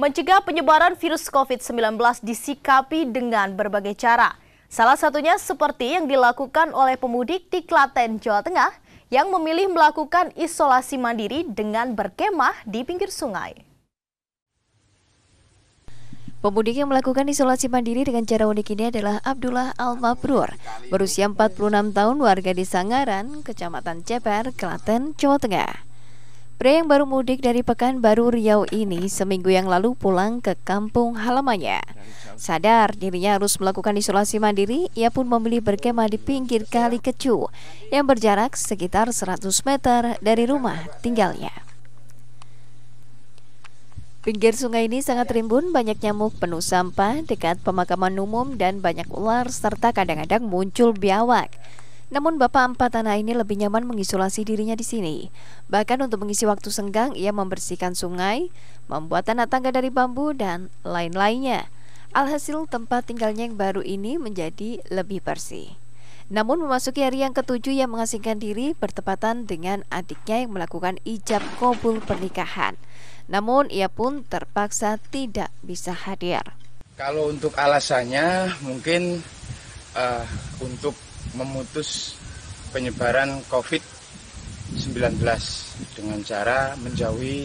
Mencegah penyebaran virus COVID-19 disikapi dengan berbagai cara. Salah satunya seperti yang dilakukan oleh pemudik di Klaten, Jawa Tengah yang memilih melakukan isolasi mandiri dengan berkemah di pinggir sungai. Pemudik yang melakukan isolasi mandiri dengan cara unik ini adalah Abdullah Al-Mabrur, berusia 46 tahun warga di Sangaran, Kecamatan Ceper, Klaten, Jawa Tengah. Pria yang baru mudik dari Pekanbaru Riau ini seminggu yang lalu pulang ke kampung halamannya. Sadar dirinya harus melakukan isolasi mandiri, ia pun memilih berkemah di pinggir Kali Kecu yang berjarak sekitar 100 meter dari rumah tinggalnya. Pinggir sungai ini sangat rimbun, banyak nyamuk penuh sampah dekat pemakaman umum dan banyak ular serta kadang-kadang muncul biawak. Namun Bapak empat anak ini lebih nyaman mengisolasi dirinya di sini. Bahkan untuk mengisi waktu senggang, ia membersihkan sungai, membuat anak tangga dari bambu, dan lain-lainnya. Alhasil tempat tinggalnya yang baru ini menjadi lebih bersih. Namun memasuki hari yang ketujuh ia mengasingkan diri bertepatan dengan adiknya yang melakukan ijab kobul pernikahan. Namun ia pun terpaksa tidak bisa hadir. Kalau untuk alasannya mungkin Eh, untuk memutus penyebaran COVID-19 dengan cara menjauhi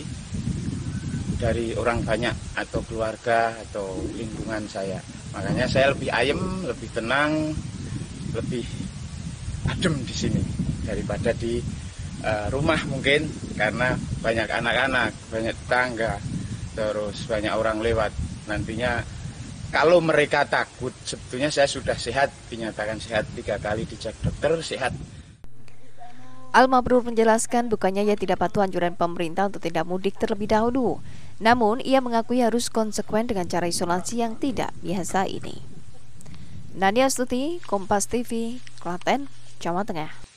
dari orang banyak atau keluarga atau lingkungan saya. Makanya saya lebih ayem, lebih tenang, lebih adem di sini daripada di uh, rumah mungkin karena banyak anak-anak, banyak tangga, terus banyak orang lewat. Nantinya kalau mereka takut, sebetulnya saya sudah sehat, dinyatakan sehat tiga kali dicek dokter, sehat. Al-Mabrur menjelaskan bukannya ia tidak patuh anjuran pemerintah untuk tidak mudik terlebih dahulu. Namun, ia mengakui harus konsekuen dengan cara isolasi yang tidak biasa ini. Nadia Astuti, Kompas TV, Klaten, Jawa Tengah.